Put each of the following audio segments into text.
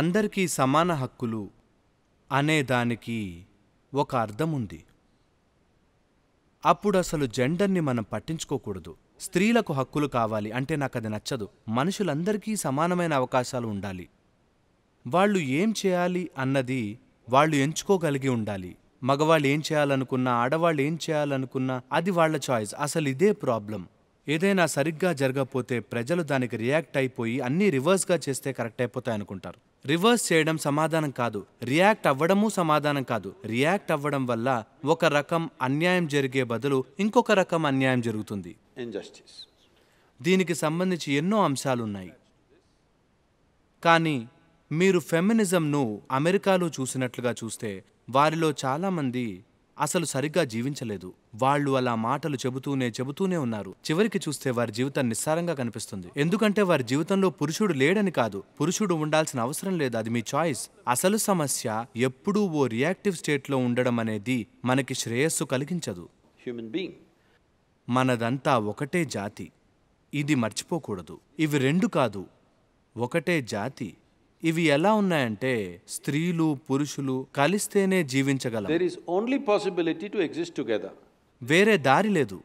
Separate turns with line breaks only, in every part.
అందరికీ సమాన హక్కులు అనే దానికి ఒక అర్థం ఉంది అప్పుడు అసలు జెండర్ని మనం పట్టించుకోకూడదు స్త్రీలకు హక్కులు కావాలి అంటే నాకు అది నచ్చదు మనుషులందరికీ సమానమైన అవకాశాలు ఉండాలి వాళ్ళు ఏం చేయాలి అన్నది వాళ్ళు ఎంచుకోగలిగి ఉండాలి మగవాళ్ళు ఏం చేయాలనుకున్నా ఆడవాళ్ళు ఏం చేయాలనుకున్నా అది వాళ్ళ చాయిస్ అసలు ఇదే ప్రాబ్లం ఏదైనా సరిగ్గా జరగకపోతే ప్రజలు దానికి రియాక్ట్ అయిపోయి అన్నీ రివర్స్గా చేస్తే కరెక్ట్ అయిపోతాయి అనుకుంటారు రివర్స్ చేయడం సమాధానం కాదు రియాక్ట్ అవ్వడము సమాధానం కాదు రియాక్ట్ అవ్వడం వల్ల ఒక రకం అన్యాయం జరిగే బదులు ఇంకొక రకం అన్యాయం జరుగుతుంది దీనికి సంబంధించి ఎన్నో అంశాలున్నాయి కానీ మీరు ఫెమినిజంను అమెరికాలో చూసినట్లుగా చూస్తే వారిలో చాలామంది అసలు సరిగ్గా జీవించలేదు వాళ్ళు అలా మాటలు చెబుతూనే చెబుతూనే ఉన్నారు చివరికి చూస్తే వారి జీవితం నిస్సారంగా కనిపిస్తుంది ఎందుకంటే వారి జీవితంలో పురుషుడు లేడని కాదు పురుషుడు ఉండాల్సిన అవసరం లేదు అది మీ చాయిస్ అసలు సమస్య ఎప్పుడూ ఓ రియాక్టివ్ స్టేట్లో ఉండడం అనేది మనకి శ్రేయస్సు కలిగించదు హ్యూమన్ బీయింగ్ మనదంతా ఒకటే జాతి ఇది మర్చిపోకూడదు ఇవి రెండు కాదు ఒకటే జాతి ఇవి ఎలా ఉన్నాయంటే స్త్రీలు పురుషులు కలిస్తేనే జీవించగల is only possibility to exist together వేరే దారి లేదు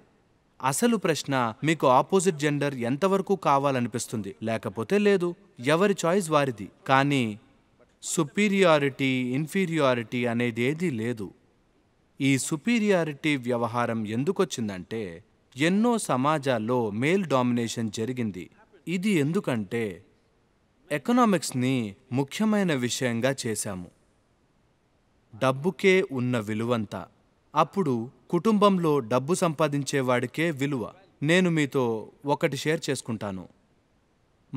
అసలు ప్రశ్న మీకు ఆపోజిట్ జెండర్ ఎంతవరకు కావాలనిపిస్తుంది లేకపోతే లేదు ఎవరి చాయిస్ వారిది కానీ సుపీరియారిటీ ఇన్ఫీరియారిటీ అనేది ఏదీ లేదు ఈ సుపీరియారిటీ వ్యవహారం ఎందుకొచ్చిందంటే ఎన్నో సమాజాల్లో మేల్ డామినేషన్ జరిగింది ఇది ఎందుకంటే ఎకనామిక్స్ని ముఖ్యమైన విషయంగా చేశాము డబ్బుకే ఉన్న విలువంతా అప్పుడు కుటుంబంలో డబ్బు సంపాదించేవాడికే విలువ నేను మీతో ఒకటి షేర్ చేసుకుంటాను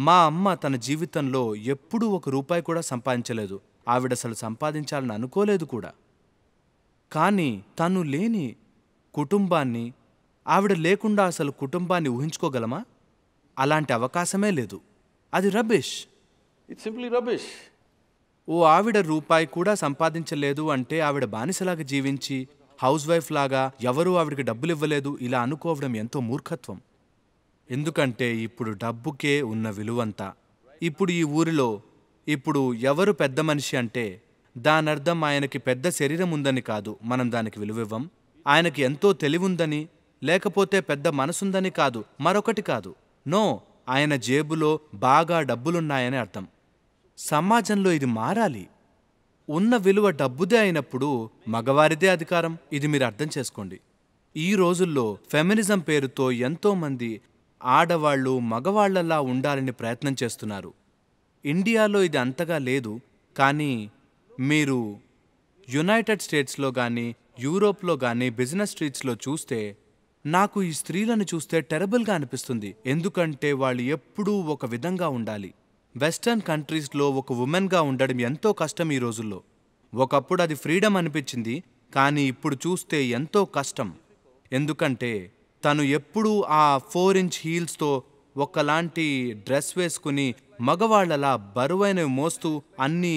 మా అమ్మ తన జీవితంలో ఎప్పుడూ ఒక రూపాయి కూడా సంపాదించలేదు ఆవిడ అసలు సంపాదించాలని అనుకోలేదు కూడా కానీ తను లేని కుటుంబాన్ని ఆవిడ లేకుండా అసలు కుటుంబాన్ని ఊహించుకోగలమా అలాంటి అవకాశమే లేదు అది రబేష్ ఇట్స్ సింప్లీ రబిష్ ఓ ఆవిడ రూపాయి కూడా సంపాదించలేదు అంటే ఆవిడ బానిసలాగా జీవించి హౌస్ వైఫ్ లాగా ఎవరూ ఆవిడకి డబ్బులు ఇవ్వలేదు ఇలా అనుకోవడం ఎంతో మూర్ఖత్వం ఎందుకంటే ఇప్పుడు డబ్బుకే ఉన్న విలువంతా ఇప్పుడు ఈ ఊరిలో ఇప్పుడు ఎవరు పెద్ద మనిషి అంటే దానర్థం ఆయనకి పెద్ద శరీరం ఉందని కాదు మనం దానికి విలువివ్వం ఆయనకి ఎంతో తెలివుందని లేకపోతే పెద్ద మనసుందని కాదు మరొకటి కాదు నో ఆయన జేబులో బాగా డబ్బులున్నాయని అర్థం సమాజంలో ఇది మారాలి ఉన్న విలువ డబ్బుదే అయినప్పుడు మగవారిదే అధికారం ఇది మీరు అర్థం చేసుకోండి ఈ రోజుల్లో ఫెమినిజం పేరుతో ఎంతోమంది ఆడవాళ్లు మగవాళ్లలా ఉండాలని ప్రయత్నం చేస్తున్నారు ఇండియాలో ఇది అంతగా లేదు కానీ మీరు యునైటెడ్ స్టేట్స్లో కానీ యూరోప్లో కానీ బిజినెస్ స్ట్రీట్స్లో చూస్తే నాకు ఈ స్త్రీలను చూస్తే టెరబుల్గా అనిపిస్తుంది ఎందుకంటే వాళ్ళు ఎప్పుడూ ఒక విధంగా ఉండాలి వెస్టర్న్ కంట్రీస్లో ఒక ఉమెన్గా ఉండడం ఎంతో కష్టం ఈ రోజుల్లో ఒకప్పుడు అది ఫ్రీడమ్ అనిపించింది కానీ ఇప్పుడు చూస్తే ఎంతో కష్టం ఎందుకంటే తను ఎప్పుడూ ఆ ఫోర్ ఇంచ్ హీల్స్తో ఒకలాంటి డ్రెస్ వేసుకుని మగవాళ్ళలా బరువైనవి మోస్తూ అన్నీ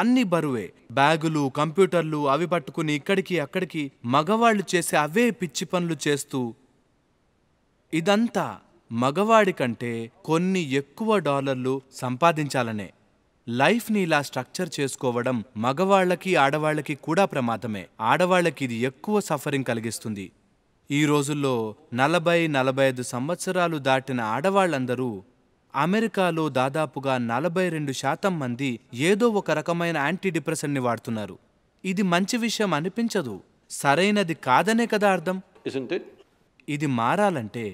అన్ని బరువే బ్యాగులు కంప్యూటర్లు అవి పట్టుకుని ఇక్కడికి అక్కడికి మగవాళ్ళు చేసే అవే పిచ్చి పనులు చేస్తూ ఇదంతా మగవాడి కంటే కొన్ని ఎక్కువ డాలర్లు సంపాదించాలనే లైఫ్ని ఇలా స్ట్రక్చర్ చేసుకోవడం మగవాళ్ళకి ఆడవాళ్ళకి కూడా ప్రమాదమే ఆడవాళ్ళకి ఇది ఎక్కువ సఫరింగ్ కలిగిస్తుంది ఈ రోజుల్లో నలభై నలభై ఐదు సంవత్సరాలు దాటిన ఆడవాళ్ళందరూ అమెరికాలో దాదాపుగా నలభై రెండు శాతం మంది ఏదో ఒక రకమైన యాంటీ డిప్రెసెంట్ని వాడుతున్నారు ఇది మంచి విషయం అనిపించదు సరైనది కాదనే కదా అర్థం ఇది మారాలంటే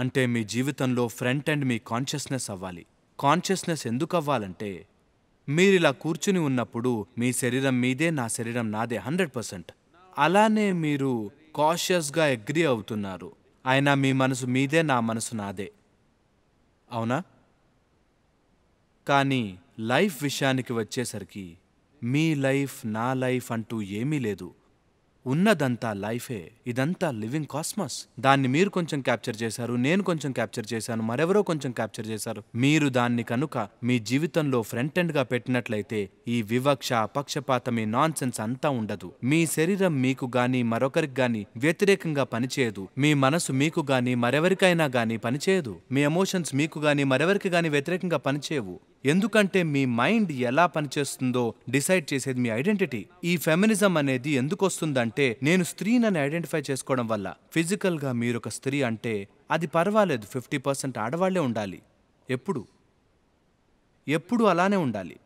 అంటే మీ జీవితంలో ఫ్రంట్ అండ్ మీ కాన్షియస్నెస్ అవ్వాలి కాన్షియస్నెస్ ఎందుకు అవ్వాలంటే ఇలా కూర్చుని ఉన్నప్పుడు మీ శరీరం మీదే నా శరీరం నాదే హండ్రెడ్ పర్సెంట్ అలానే మీరు కాషియస్గా అగ్రి అవుతున్నారు అయినా మీ మనసు మీదే నా మనసు నాదే అవునా కానీ లైఫ్ విషయానికి వచ్చేసరికి మీ లైఫ్ నా లైఫ్ అంటూ ఏమీ లేదు ఉన్నదంతా లైఫే ఇదంతా లివింగ్ కాస్మస్ దాన్ని మీరు కొంచెం క్యాప్చర్ చేశారు నేను కొంచెం క్యాప్చర్ చేశాను మరెవరో కొంచెం క్యాప్చర్ చేశారు మీరు దాన్ని కనుక మీ జీవితంలో ఫ్రంట్ ఎండ్ గా పెట్టినట్లయితే ఈ వివక్ష అపక్షపాతం ఈ నాన్ సెన్స్ అంతా ఉండదు మీ శరీరం మీకు గాని మరొకరికి గాని వ్యతిరేకంగా పనిచేయదు మీ మనసు మీకు గాని మరెవరికైనా గాని పనిచేయదు మీ ఎమోషన్స్ మీకు గాని మరెవరికి గాని వ్యతిరేకంగా పనిచేయవు ఎందుకంటే మీ మైండ్ ఎలా పనిచేస్తుందో డిసైడ్ చేసేది మీ ఐడెంటిటీ ఈ ఫెమినిజం అనేది ఎందుకు వస్తుందంటే నేను స్త్రీనని ఐడెంటిఫై చేసుకోవడం వల్ల ఫిజికల్గా మీరు ఒక స్త్రీ అంటే అది పర్వాలేదు ఫిఫ్టీ పర్సెంట్ ఆడవాళ్లే ఉండాలి ఎప్పుడు ఎప్పుడు అలానే ఉండాలి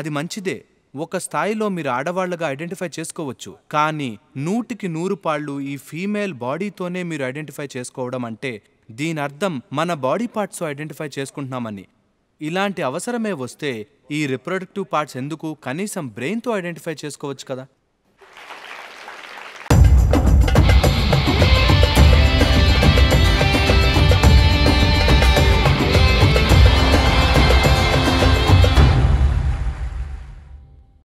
అది మంచిదే ఒక స్థాయిలో మీరు ఆడవాళ్లుగా ఐడెంటిఫై చేసుకోవచ్చు కానీ నూటికి నూరు పాళ్ళు ఈ ఫీమేల్ బాడీతోనే మీరు ఐడెంటిఫై చేసుకోవడం అంటే దీని అర్థం మన బాడీ పార్ట్స్ ఐడెంటిఫై చేసుకుంటున్నామని ఇలాంటి అవసరమే వస్తే ఈ రిప్రొడక్టివ్ పార్ట్స్ ఎందుకు కనీసం బ్రెయిన్తో ఐడెంటిఫై చేసుకోవచ్చు కదా